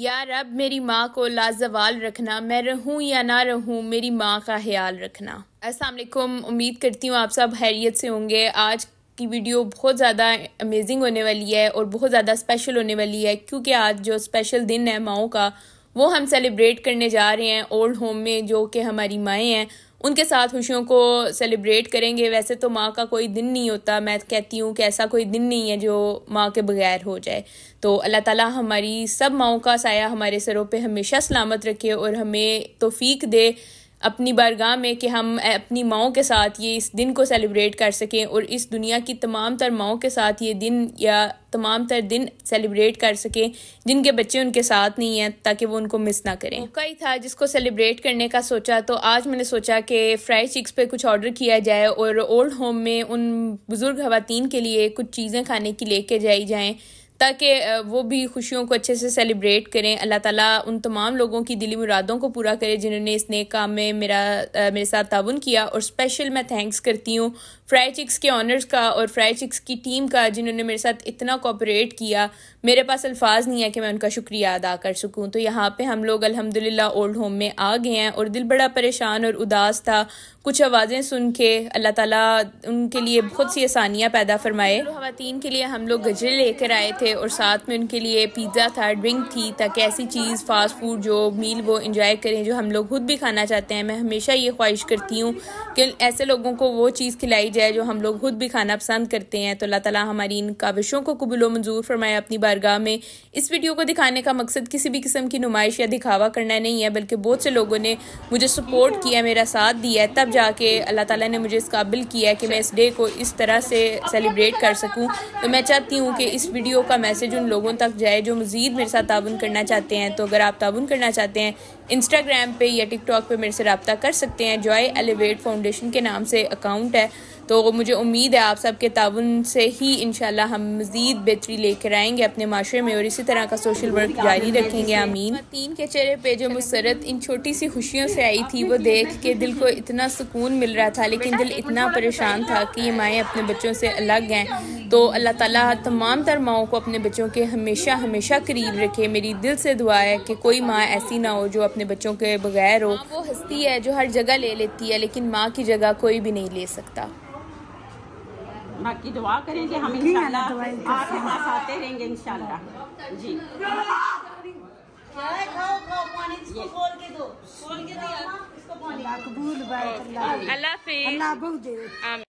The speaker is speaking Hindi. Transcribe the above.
या रब मेरी माँ को लाजवाल रखना मैं रहूँ या ना रहूँ मेरी माँ का ख्याल रखना असल उम्मीद करती हूँ आप सब हैरियत से होंगे आज की वीडियो बहुत ज़्यादा अमेजिंग होने वाली है और बहुत ज़्यादा स्पेशल होने वाली है क्योंकि आज जो स्पेशल दिन है माओ का वो हम सेलिब्रेट करने जा रहे हैं ओल्ड होम में जो कि हमारी माएँ हैं उनके साथ खुशियों को सेलिब्रेट करेंगे वैसे तो माँ का कोई दिन नहीं होता मैं कहती हूँ कि ऐसा कोई दिन नहीं है जो माँ के बगैर हो जाए तो अल्लाह ताला हमारी सब माओ का साया हमारे सरों पे हमेशा सलामत रखे और हमें तोफ़ीक दे अपनी बारगाह में कि हम अपनी माओ के साथ ये इस दिन को सेलिब्रेट कर सकें और इस दुनिया की तमाम तर माओ के साथ ये दिन या तमाम तर दिन सेलिब्रेट कर सकें जिनके बच्चे उनके साथ नहीं हैं ताकि वो उनको मिस ना करें मौका ही था जिसको सेलिब्रेट करने का सोचा तो आज मैंने सोचा कि फ्राइड चिक्स पे कुछ ऑर्डर किया जाए और ओल्ड होम में उन बुज़ुर्ग खातन के लिए कुछ चीज़ें खाने की लेके जाई जाएँ ताकि वो भी खुशियों को अच्छे से सेलिब्रेट करें अल्लाह ताला उन तमाम लोगों की दिली मुरादों को पूरा करे जिन्होंने इस नए काम में मेरा आ, मेरे साथ ताउन किया और स्पेशल मैं थैंक्स करती हूँ फ्राई चिक्स के ऑनर्स का और फ्राई चिक्स की टीम का जिन्होंने मेरे साथ इतना कोऑपरेट किया मेरे पास अल्फाज नहीं है कि मैं उनका शुक्रिया अदा कर सकूँ तो यहाँ पर हम लोग अलहमदिल्ला ओल्ड होम में आ गए हैं और दिल बड़ा परेशान और उदास था कुछ आवाज़ें सुन के अल्लाह तला उनके लिए बहुत सी आसानियाँ पैदा फरमाए खातन के लिए हम लोग गजरे लेकर आए थे थे और साथ में उनके लिए पिज़्ज़ा था ड्रिंक थी ताकि ऐसी चीज़ फास्ट फूड जो मील वो इंजॉय करें जो हम लोग खुद भी खाना चाहते हैं मैं हमेशा ये ख्वाहिश करती हूँ कि ऐसे लोगों को वो चीज़ खिलाई जाए जो हम लोग खुद भी खाना पसंद करते हैं तो अल्लाह ताला हमारी इन काविशों को कबूल मंजूर फरमाए अपनी बारगाह में इस वीडियो को दिखाने का मकसद किसी भी किस्म की नुमाइश या दिखावा करना नहीं है बल्कि बहुत से लोगों ने मुझे सपोर्ट किया मेरा साथ दिया तब जाके अल्लाह ताला ने मुझे इस काबिल किया है कि मैं इस डे को इस तरह से सेलिब्रेट कर सकूँ तो मैं चाहती हूँ कि इस वीडियो का मैसेज उन लोगों तक जाए जो मज़ीद मेरे साथ ताउन करना चाहते हैं तो अगर आप ताउन करना चाहते हैं इंस्टाग्राम पे या टिकटॉक पे मेरे से रबता कर सकते हैं जॉय एलिवेट फाउंडेशन के नाम से अकाउंट है तो मुझे उम्मीद है आप सबके ताउन से ही इन हम मज़ीद बेहतरी लेकर आएंगे अपने माशरे में और इसी तरह का सोशल वर्क जारी रखेंगे अमीन तीन के चेहरे पे जो मुसरत इन छोटी सी खुशियों से आई थी वो देख के दिल को इतना सुकून मिल रहा था लेकिन दिल इतना परेशान था कि ये माएँ अपने बच्चों से अलग हैं तो अल्लाह ताला तमाम तर माओं को अपने बच्चों के हमेशा हमेशा करीब रखे मेरी दिल से दुआ है कि कोई माँ ऐसी ना हो जो अपने बच्चों के बगैर हो वो हस्ती है जो हर जगह ले लेती है लेकिन माँ की जगह कोई भी नहीं ले सकता बाकी दुआ करें कि हम इंशाल्लाह आपके पास आते रहेंगे इंशाल्लाह जी अल्लाह हाफिज